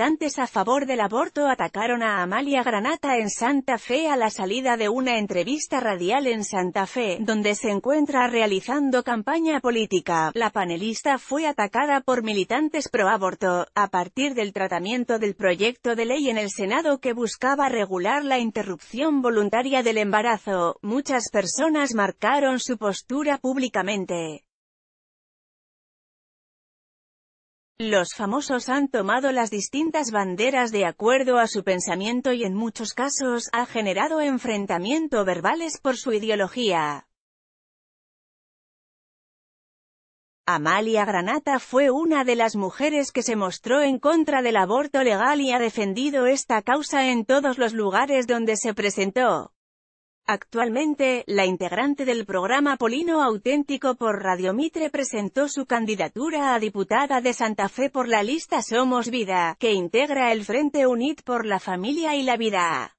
militantes a favor del aborto atacaron a Amalia Granata en Santa Fe a la salida de una entrevista radial en Santa Fe, donde se encuentra realizando campaña política. La panelista fue atacada por militantes pro-aborto, a partir del tratamiento del proyecto de ley en el Senado que buscaba regular la interrupción voluntaria del embarazo. Muchas personas marcaron su postura públicamente. Los famosos han tomado las distintas banderas de acuerdo a su pensamiento y en muchos casos ha generado enfrentamiento verbales por su ideología. Amalia Granata fue una de las mujeres que se mostró en contra del aborto legal y ha defendido esta causa en todos los lugares donde se presentó. Actualmente, la integrante del programa Polino Auténtico por Radio Mitre presentó su candidatura a diputada de Santa Fe por la lista Somos Vida, que integra el Frente Unit por la Familia y la Vida.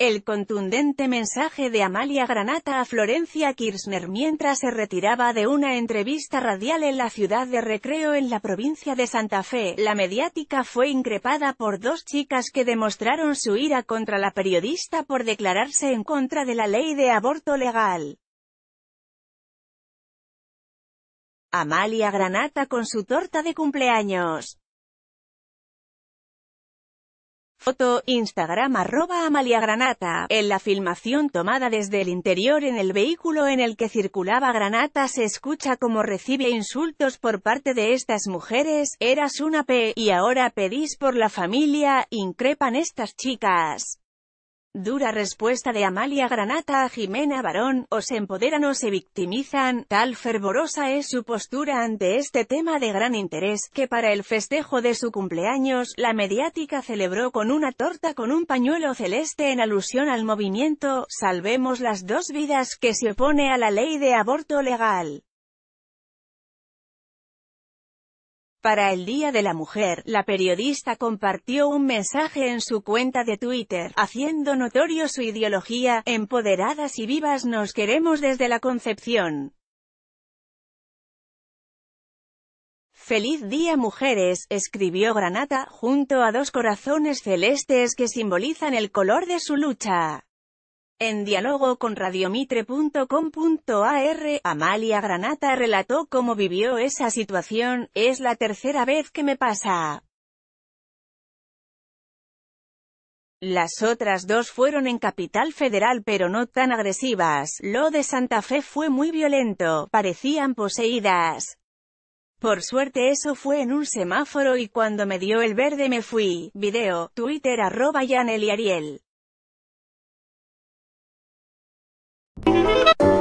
El contundente mensaje de Amalia Granata a Florencia Kirchner mientras se retiraba de una entrevista radial en la ciudad de Recreo en la provincia de Santa Fe, la mediática fue increpada por dos chicas que demostraron su ira contra la periodista por declararse en contra de la ley de aborto legal. Amalia Granata con su torta de cumpleaños. Foto, Instagram arroba Amalia Granata. En la filmación tomada desde el interior en el vehículo en el que circulaba Granata se escucha como recibe insultos por parte de estas mujeres, eras una P, y ahora pedís por la familia, increpan estas chicas. Dura respuesta de Amalia Granata a Jimena Barón, o se empoderan o se victimizan, tal fervorosa es su postura ante este tema de gran interés, que para el festejo de su cumpleaños, la mediática celebró con una torta con un pañuelo celeste en alusión al movimiento, Salvemos las dos vidas, que se opone a la ley de aborto legal. Para el Día de la Mujer, la periodista compartió un mensaje en su cuenta de Twitter, haciendo notorio su ideología, empoderadas y vivas nos queremos desde la concepción. Feliz Día Mujeres, escribió Granata, junto a dos corazones celestes que simbolizan el color de su lucha. En diálogo con radiomitre.com.ar, Amalia Granata relató cómo vivió esa situación, es la tercera vez que me pasa. Las otras dos fueron en Capital Federal pero no tan agresivas, lo de Santa Fe fue muy violento, parecían poseídas. Por suerte eso fue en un semáforo y cuando me dio el verde me fui. Video, Twitter arroba y Ariel. Thank you.